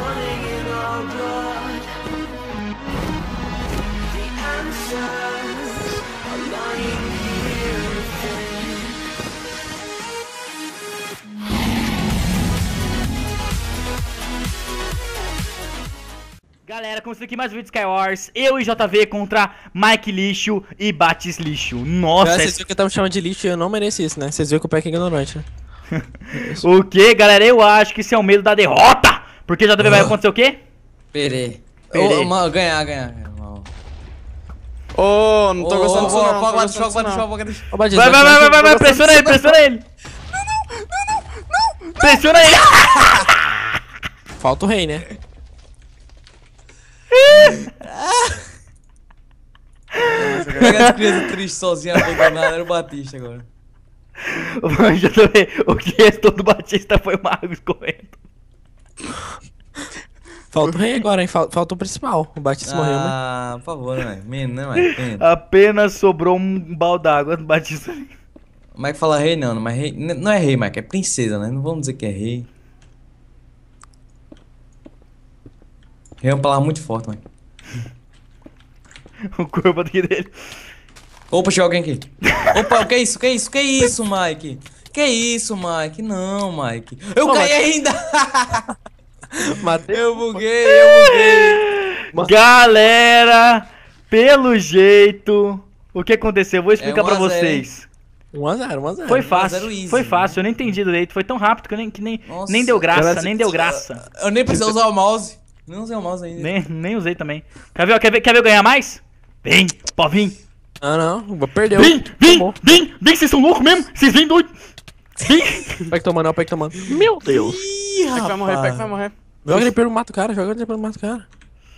running in our blood. The answers are lying Galera, começando aqui mais um vídeo de Skywars, eu e JV contra Mike Lixo e Batis Lixo. Nossa, é vocês viram que me chamando de lixo e eu não mereci isso, né? Vocês viram que o Peck é ignorante, né? o que, galera? Eu acho que isso é o medo da derrota! Porque JB vai acontecer o quê? Pere. Pere. Oh, ganhar, ganhar. Ô, oh, não tô gostando disso não. Pode bater, pode bater, pode Vai, vai, vai, vai, vai, pressiona ele, pressiona ele. Não, não, não, não, não. Pressiona ele. Falta o rei, né? Pega as crianças tristes sozinhas abandonadas, era o Batista agora. O que restou do Batista foi o Marcos correndo. Falta o rei agora, hein? Falta o principal. O Batista ah, morreu, né? Ah, por favor, né? Menino, né, é. Apenas sobrou um balde d'água do Batista. O Mike é fala rei, não, mas rei. Não é rei, Mike, é princesa, né? Não vamos dizer que é rei. Rei é uma palavra muito forte, Mike. o corpo aqui dele. Opa, chegou alguém aqui. Opa, o que é isso? O que é isso? O que é isso, Mike? Que é isso, Mike? Não, Mike. Eu caí mas... ainda! Matei. Eu buguei, eu buguei. Galera, pelo jeito, o que aconteceu? Eu vou é explicar é pra vocês. 1x0, 1x0. Foi fácil. Easy, foi fácil, né? eu não entendi direito. Foi tão rápido que, eu nem, que nem, Nossa, nem deu graça, cara, nem deu graça. Eu nem precisei usar o mouse. Nem usei o mouse ainda. Nem, nem usei também. Quer ver, quer ver, quer ver ganhar mais? Vem, pode vir. Ah não, vou perder. Vem, vem, vem, vem, vocês são loucos mesmo? Vocês vêm doido. Pega tomando, pega tomando. Meu Deus. Ih, Peck vai morrer, pega, vai morrer. Joga ele pelo mato, cara. Joga ele pelo mato, cara.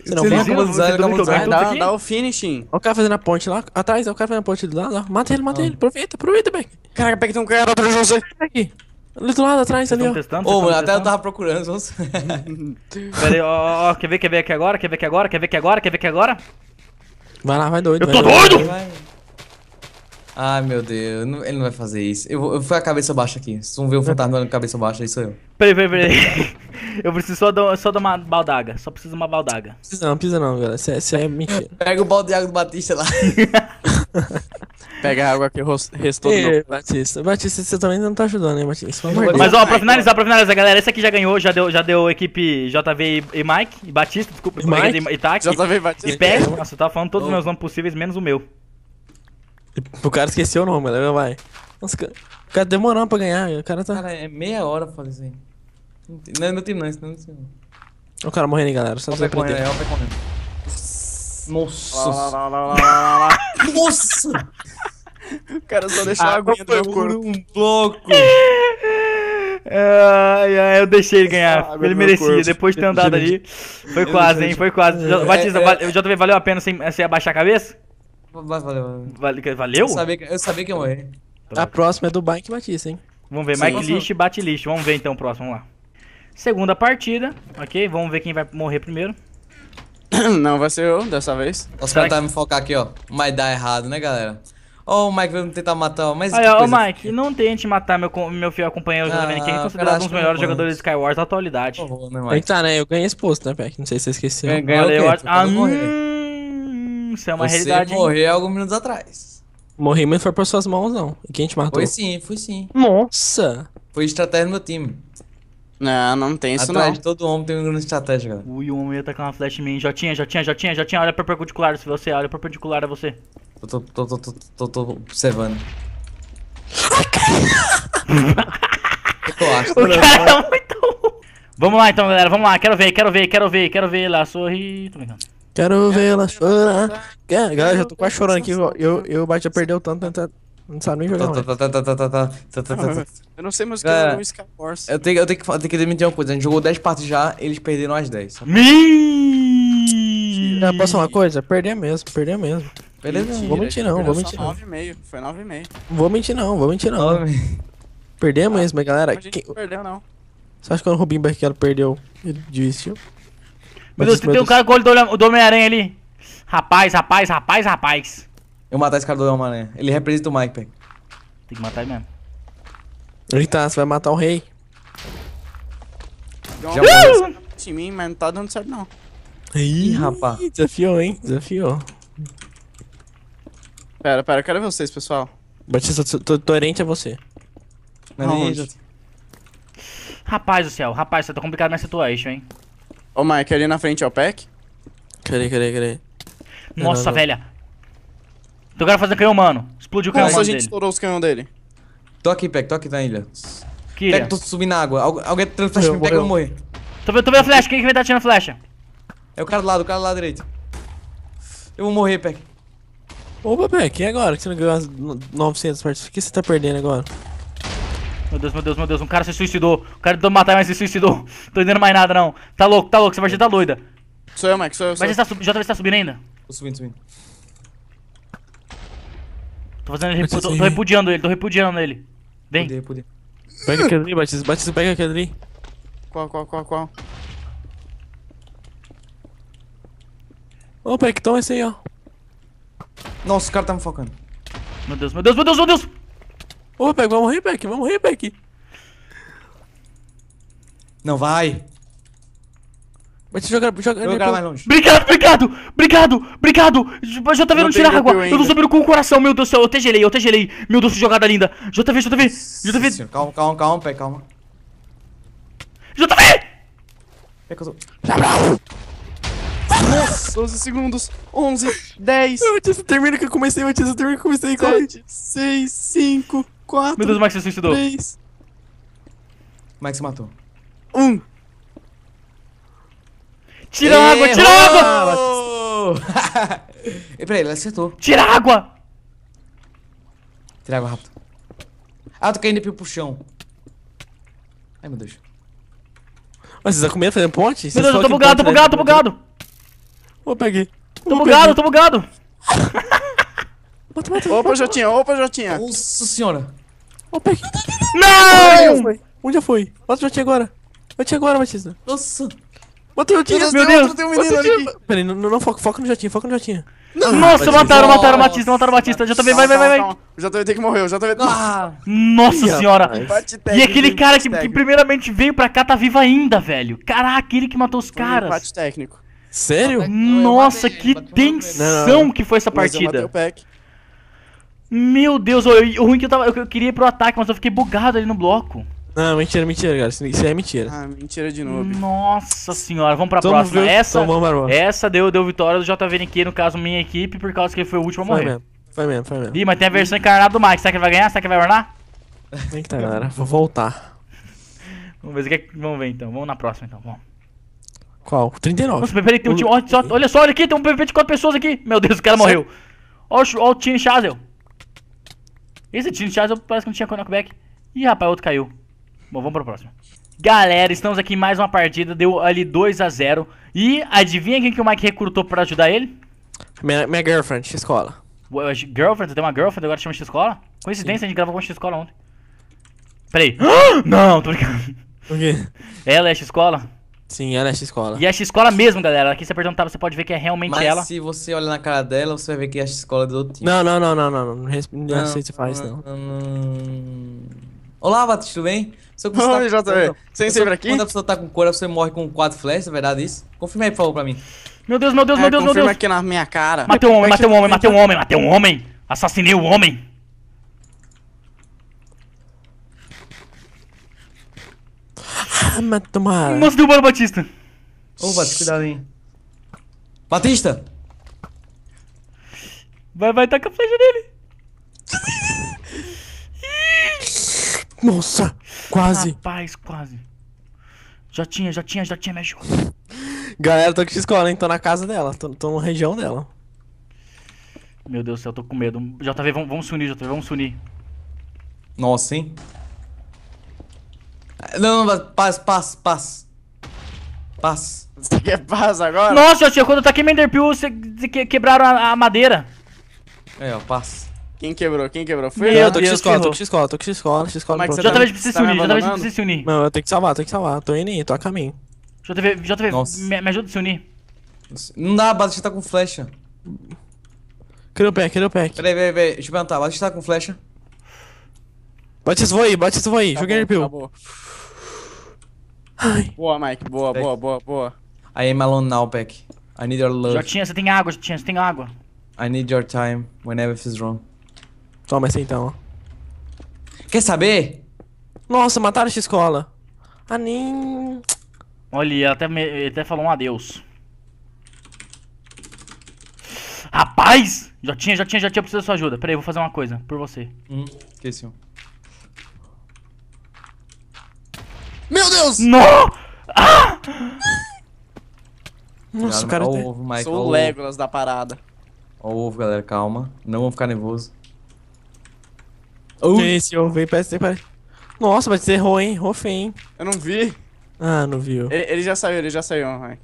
Você não vem acomodizar, ele acomodizar. Dá, dá o finishing. Olha o cara fazendo a ponte lá. Atrás, olha o cara fazendo a ponte do lá. Mata ele, mata ah. ele. Aproveita, aproveita, Beck. Caraca, Beck tem um cara atrás de você. Aqui. Ali do lado atrás, ali, ó. Testando, Ô, oh, até eu tava procurando. Pera aí, ó, ó. Quer ver, quer ver aqui agora? Quer ver aqui agora? Quer ver aqui agora? Quer ver aqui agora? Vai lá, vai doido. Eu tô doido! Vai, vai. Ai, meu Deus, ele não vai fazer isso. Eu, vou- eu fui a cabeça baixa aqui. Se um ver um fantasma olhando com a cabeça baixa, aí sou eu. Peraí, peraí, peraí. Eu preciso só de, só de uma baldaga. Só preciso de uma baldaga. Precisa não, precisa não, galera. Isso é, isso é mentira. Pega o balde de água do Batista lá. Pega a água que restou do meu. Batista, Batista, você também não tá ajudando, hein, Batista? Mas ó, pra finalizar, pra finalizar, galera, esse aqui já ganhou, já deu, já deu equipe JV e, Mike, e Batista, desculpa, E Mike? e, e Taki, Já tá Batista. e pega. Pé. É. Nossa, eu tava falando todos os meus nomes possíveis, menos o meu. O cara esqueceu o nome, né? Vai. Nossa, o cara tá demorando pra ganhar. O cara tá. Cara, é meia hora pra fazer isso aí. Não, não tem não, não tem O cara morrendo aí, galera. Só vai correndo, vai Nossa. Lá, lá, lá, Nossa! o cara só deixou ah, a aguinha corpo. Um bloco. Ai, ai, eu deixei ele ganhar. ele merecia, corpo. depois de ter andado ali. Foi quase, hein? Foi quase. É, Batista, é, é... JV, valeu a pena sem, sem abaixar a cabeça? Valeu. valeu? Eu sabia, que, eu sabia que ia morrer. A próxima é do Mike Batista, hein? Vamos ver, Sim. Mike List bate list. Vamos ver então o próximo, vamos lá. Segunda partida, ok? Vamos ver quem vai morrer primeiro. Não vai ser eu dessa vez. Os caras tentar tá me focar aqui, ó. Mas dá errado, né, galera? Ó, oh, o Mike vai tentar matar, mas. Aí, Mike, não tente matar meu, meu fiel companheiro ah, que é considerado um dos melhores jogadores de Skywars da atualidade. Né, Tem tá, né? Eu ganhei esse posto, né, Peck? Não sei se você esqueceu. Ganhei, Valeu, eu Ah, isso é uma Você realidade. morreu alguns minutos atrás. Morri, mas foi por suas mãos, não. E quem te matou? Foi sim, foi sim. Nossa! Foi estratégia do meu time. Não, não tem isso Atrás não. de todo homem tem uma grande estratégia, galera. Ui, o homem ia tacar uma flash em mim. Jotinha, Jotinha, Jotinha, Jotinha, olha perpendicular se você, olha perpendicular a você. Eu tô, tô, tô, tô, tô, tô observando. eu O cara é muito Vamos lá então, galera, vamos lá. Quero ver, quero ver, quero ver, quero ver lá. Sorri. Tô brincando. Quero vê-la chorar. Quero, cara, já tô quase chorando aqui. Eu, eu bati já perdeu tanto, tanto, né? não sabe nem jogar. Eu não sei música no Sky Force. Eu tenho, eu, tenho que, eu tenho que admitir uma coisa: a gente jogou 10 partes já, eles perderam as 10. Mentira! Posso falar uma coisa? Perder mesmo, perder mesmo. Beleza, mentira, vou mentir não, vou mentir não. 9,5, foi 9,5. Vou mentir não, vou mentir não. Perdemos mesmo, galera. perdeu não. Você acha que o Rubinho Barrichello perdeu? Ele desistiu? Meu Deus, tem um cara com o olho do Homem-Aranha ali. Rapaz, rapaz, rapaz, rapaz. Eu matar esse cara do Homem-Aranha. Ele representa o Mike, velho. Tem que matar ele mesmo. Eita, você vai matar o rei. Já uh! em mim, mas não tá dando certo não. Ih, rapaz. Desafiou, hein? Desafiou. Pera, pera, eu quero ver vocês, pessoal. Batista, tô, torente herente a você. Não, é não, Rapaz do céu, rapaz, você tá complicado nessa tua eixo, hein? Ô, Mike, ali na frente é o pack? Cadê, cadê, cadê? Nossa, não, não. velha. Tô cara fazendo canhão, mano. Explodiu o canhão, Nossa, a gente dele. estourou os canhões dele. Tô aqui, Peck, tô aqui na ilha. Que ilha? Peck, tô subindo na água. Algu alguém tira flecha, me pega eu morri. Tô vendo, tô vendo a flecha, quem que vai estar tá tirando flecha? É o cara do lado, o cara do lado direito. Eu vou morrer, Peck. Opa, Peck, e agora que você não ganhou as 900 partes? O que você tá perdendo agora? Meu Deus, meu Deus, meu Deus. Um cara se suicidou. O cara tentou matar, mas se suicidou. Tô entendendo mais nada, não. Tá louco, tá louco. Essa partida tá doida. Sou eu, Mike, sou eu. mas você tá, subindo. JV, você tá subindo ainda? Tô subindo, subindo. Tô fazendo ele. Repu... Tô, tô, repudiando ele, tô repudiando ele. Vem. Poder, poder. Pega aquele ali, Batista. Batista, pega aquele ali. Qual, qual, qual, qual? Ô, oh, esse aí, ó. Nossa, o cara tá me focando. Meu Deus, meu Deus, meu Deus, meu Deus! Ô, oh, Beck, vamos morrer, Peck, vamos morrer, Peck. Não vai. Mas você joga, joga, joga pelo... mais longe. Obrigado, obrigado, obrigado, obrigado. JV não, tira água. Eu tô subindo com o coração, meu Deus do céu. Eu te gelei, eu te gelei. Meu Deus, que jogada linda. JV, JV, JV. Calma, calma, calma, Peck, calma. JV! Peck, que eu sou. Nossa, 12 segundos, 11, 10. Eu, eu termina que eu comecei, eu termina que eu comecei. 7, 6, 5 quatro. Meu Deus, o Max se suicidou. Três. Max matou. Um. Tira Errou! água, tira água! e peraí, ele acertou. Tira água! Tira água rápido. Ah, eu tô caindo pro chão. Ai, meu Deus. Mas vocês comendo fazendo ponte? Meu Deus, eu tô bugado, tô né? bugado, tô bugado! vou peguei. Tô bugado, tô bugado! Bota, bota, opa, Jotinha, opa, Jotinha. Nossa senhora. Opa. Não! Onde já foi? Onde já foi? Bota o Jotinho agora. Jotinho agora, Batista. Nossa. Bota o Jotinho, meu, meu Deus. Tem um menino Peraí, não, não, foca, foca no Jotinho, foca no Jotinho. Nossa, Batista. mataram, mataram o Batista, mataram o Batista. Já também, vai, vai, vai, Já também tem que morrer, já também. Ah, Nossa ia, senhora. E aquele cara que, que, primeiramente veio pra cá tá vivo ainda, velho. Caraca, ele que matou os caras. Empate técnico. Sério? Nossa, que tensão que foi essa partida. Meu Deus, o ruim é que eu tava. Eu queria ir pro ataque, mas eu fiquei bugado ali no bloco. Não, mentira, mentira, cara. Isso é mentira. Ah, mentira de novo. Nossa senhora, vamos pra Todo então próxima. Viu? Essa, então essa deu, deu vitória do JVNQ, no caso, minha equipe, por causa que ele foi o último a foi morrer. Mesmo. Foi mesmo, foi mesmo. Ih, mas tem a versão encarnada do Mike. Será que ele vai ganhar? Será que ele vai ornar? tá, galera, vou voltar. vamos ver, é que... vamos ver então. Vamos na próxima então, vamos. Qual? 39. Nossa, peraí, tem um time. Olha só, olha aqui, tem um PVP de 4 pessoas aqui. Meu Deus, o cara morreu. Olha o, olha o time esse time de Charles parece que não tinha knockback. Ih, rapaz, outro caiu. Bom, vamos pro próximo. Galera, estamos aqui em mais uma partida. Deu ali 2x0. E adivinha quem que o Mike recrutou pra ajudar ele? Minha, minha girlfriend, X-Escola. Girlfriend? Tem uma girlfriend agora chama X-Escola? Coincidência, Sim. a gente gravou com X-Escola ontem. Peraí. não, tô brincando. O quê? Ela é X-Escola? Sim, ela é X-Escola. E a X-Escola mesmo, galera. Aqui você perguntar, você pode ver que é realmente Mas ela. se você olha na cara dela, você vai ver que é a X-Escola é do outro time. Não, não, não, não, não. Não, resp... não, não sei se faz, não. Olá, Batis, tudo bem? Sou com Oi, JV. É. sempre aqui? Quando a pessoa tá com cor, você morre com quatro flechas é verdade isso? Confirma aí, por favor, pra mim. Meu Deus, meu Deus, meu é, Deus, meu Deus. Confirma aqui na minha cara. Matei um homem, matei um homem, matei um homem, matei um homem. Assassinei o homem. Ah, mas toma. Nossa, deu bora, Batista. Ô, Batista, cuidado aí. Batista! Vai, vai, taca a flecha nele. Nossa, quase. Rapaz, quase. Já tinha, já tinha, já tinha me ajuda. Galera, tô com X-Cola, hein? Tô na casa dela, tô, tô na região dela. Meu Deus do céu, tô com medo. JV, tá vamos, vamos se unir, JV, tá vamos se unir. Nossa, hein? Não, não, paz, paz, paz. Paz. Você quer paz agora? Nossa, tio, quando tá eu taquei Menderpew, você que, quebraram a, a madeira. É, ó, paz. Quem quebrou? Quem quebrou? Foi eu. Eu tô com X-Cola, tô com X-Cola, tô com X-Cola, X-Cola. JTV precisa se unir, JTV precisa se unir. Não, eu tenho que salvar, tenho que salvar. Tô indo aí, tô a caminho. JV, JTV, me, me ajuda a se unir. Não dá, a Batista tá com flecha. Cadê o pack? Cadê o pack? Peraí, peraí, peraí. Deixa eu perguntar. Batista tá com flecha? esse voo aí, esse voo aí. Tá Joguei bom, Boa, Mike. Boa, boa, boa, boa. I am alone now, Peck. I need your love. Jotinha, você tem água, Jotinha, você tem água. I need your time when everything's wrong. Toma essa então, ó. Quer saber? Nossa, mataram a escola. Anin. Olha, até me... ele até falou um adeus. Rapaz! Jotinha, Jotinha, Jotinha, eu preciso da sua ajuda. Peraí, eu vou fazer uma coisa por você. Hum, que sim. Deus! Não! Ah! Nossa, o cara tá... ovo, Mike, Sou o Legolas ovo. da parada. Ó o ovo, galera, calma. Não vou ficar nervoso. Uh. Esse ovo aí parece, Nossa, mas você errou, hein? Errou feio, hein? Eu não vi. Ah, não viu. Ele, ele já saiu, ele já saiu, Mike.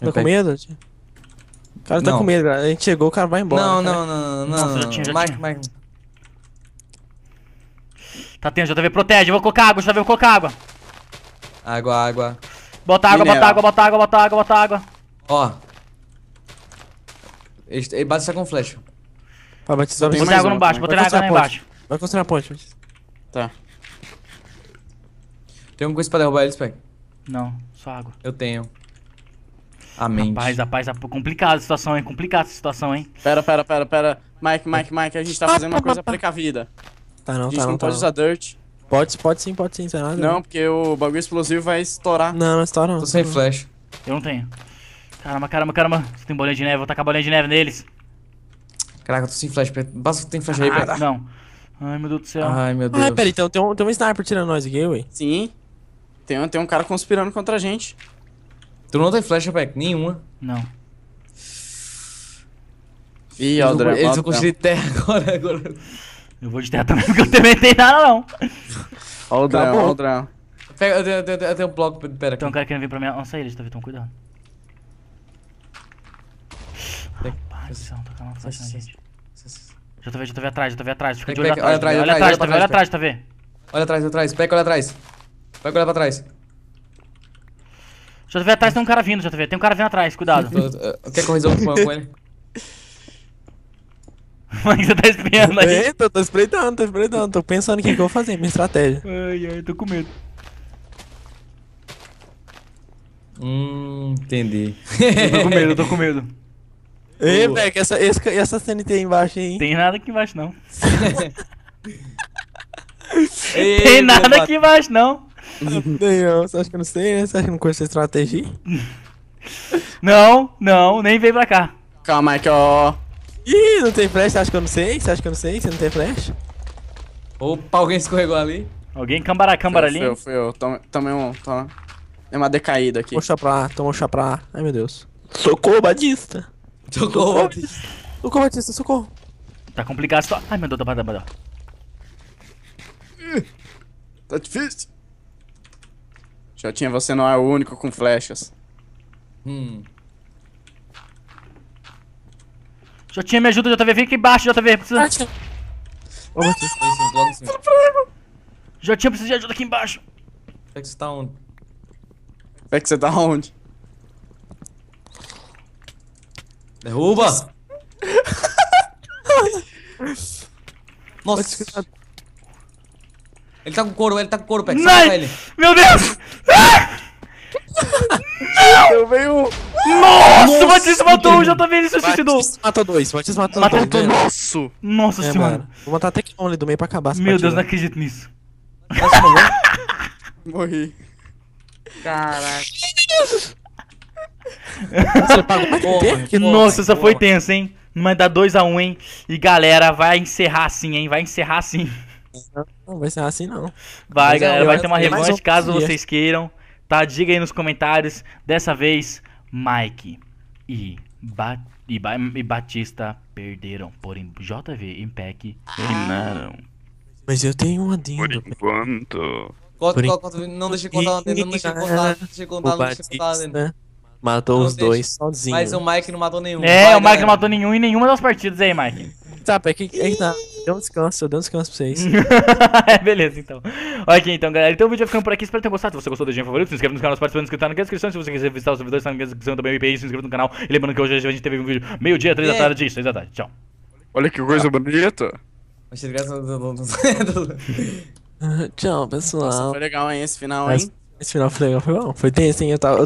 Tá com medo? O cara tá não. com medo, galera. A gente chegou, o cara vai embora. Não, não, não, não, não. tinha, Mike, Mike. Tá tendo, JV, protege. Eu vou colocar água, JV, vou colocar água. Água, água. Bota água, bota água, bota água, bota água, bota água. Ó. Ele, ele bate só com flecha. Vai água no baixo, botei água lá embaixo. Vai construir a ponte. Tá. Tem alguma coisa pra derrubar eles, pai? Não, só água. Eu tenho. Amém. Rapaz, rapaz, rapaz, é complicada a situação, hein? Complicada a situação, hein? Pera, pera, pera, pera. Mike, Mike, Mike, a gente tá ah, fazendo uma coisa precavida. Tá não, tá não. A gente tá não, não tá pode tá usar não. dirt. Pode, pode sim, pode sim, sem nada. Não, né? porque o bagulho explosivo vai estourar. Não, não estoura não. Tô sem flash. Eu não tenho. Caramba, caramba, caramba. Você tem bolinha de neve, vou tacar bolinha de neve neles. Caraca, eu tô sem flash, basta que tem flash ah, aí pra dar. Não. Ai, meu Deus do céu. Ai, meu ah, Deus. Ah, pera, então tem um, tem um sniper tirando nós aqui, ué. Sim. Tem, um, tem um cara conspirando contra a gente. Tu não tem flash, Peck? Nenhuma. Não. Ih, Aldra. Eles não conseguiram terra agora, agora. Eu vou de também porque eu também tenho nada, não. Olha o Drown, olha o Drown. eu tenho, eu, tenho, eu tenho um bloco, pera aqui. Tem um cara querendo vir pra minha... Nossa, eles, Davi, tão cuidado. tá calma, flecha na né, gente. Já tô vendo, já tô vendo atrás, já tô vendo atrás. Fica de olho atrás, olha atrás, olha atrás, tá olha atrás, tá vendo? Olha atrás, atrás, pega, olha atrás. Pega, olha pra trás. Já tô vendo atrás, tem um cara vindo, já tô vendo. Tem um cara vindo atrás, cuidado. Quer que eu resolva com ele? Mas é você tá espreitando aí. Eita, tô espreitando, tô espreitando. Tô pensando o que, que eu vou fazer, minha estratégia. Ai, ai, tô com medo. Hum, entendi. Eu tô com medo, eu tô com medo. Ei, Beck, essa, essa, essa CNT aí embaixo aí, hein? Tem nada aqui embaixo, não. Ei, Tem nada aqui embaixo, não. Não tem, Você acha que eu não sei, né? Você acha que eu não conheço a estratégia? não, não, nem veio pra cá. Calma aí que eu... Ih, não tem flash, você acha que eu não sei? Você acha que eu não sei? Você não tem flash? Opa, alguém escorregou ali. Alguém cambara cambara ali? Foi eu, fui eu. Tome, tomei um. tomei. É uma decaída aqui. Puxa pra lá, toma um pra lá. Ai meu Deus. Socorro, Batista! Socorro, Batista! Socorro, Batista, socorro! Tá complicado a situação. Ai meu Deus, tá batendo, Tá difícil. Já tinha você não é o único com flechas. Hum. Já tinha me ajuda, JV. Vem aqui embaixo, JV. Precisa... Oh, já tinha precisado de ajuda aqui embaixo. É que você tá onde? É que você tá onde? Derruba! Nossa! Ele tá com couro, ele tá com couro, Pex. Não! Meu Deus! Ah! Não! Eu veio. Nossa, o Batista matou um, JV, ele se suicidou. Batista matou dois, Batista matou, matou é. dois. Nosso. Nossa é, senhora. Mano. Vou matar até que o ali do meio pra acabar. Meu Deus, não acredito nisso. Morri. Caraca. Você pagou mais porra, porra, Nossa, essa foi tensa, hein? Mas dá 2x1, um, hein? E galera, vai encerrar assim, hein? Vai encerrar assim. Não, não vai encerrar assim, não. Vai, Mas é galera, vai ter uma revanche caso vocês queiram. Tá? Diga aí nos comentários. Dessa vez, Mike e, ba e, ba e Batista perderam, porém JV e Peck eliminaram. Mas eu tenho um adendo. Por enquanto. por Não deixa contar, não deixa contar, não deixa contar, não deixa contar. Né? Matou não os deixa. dois sozinho. Mas o Mike não matou nenhum. É, Vai, o Mike galera. não matou nenhum em nenhuma das partidas aí, Mike. Tá, é que, é que tá. Deu um descanso, eu dei um descanso pra vocês. é, beleza, então ok, então, galera. Então o vídeo vai ficando por aqui. Espero que tenham gostado. Se você gostou, do vídeo favorito. Se inscreve no canal dos participantes que tá na descrição. Se você quiser visitar os servidores, tá na descrição também. IPI, se inscreva no canal. E lembrando que hoje a gente teve um vídeo meio-dia, três da tarde. Seis da tarde. Tchau. Olha que coisa bonita. Tchau, pessoal. Nossa, foi legal, hein, esse final, hein? Esse final foi legal, foi bom. Foi tenso, hein? Eu tava...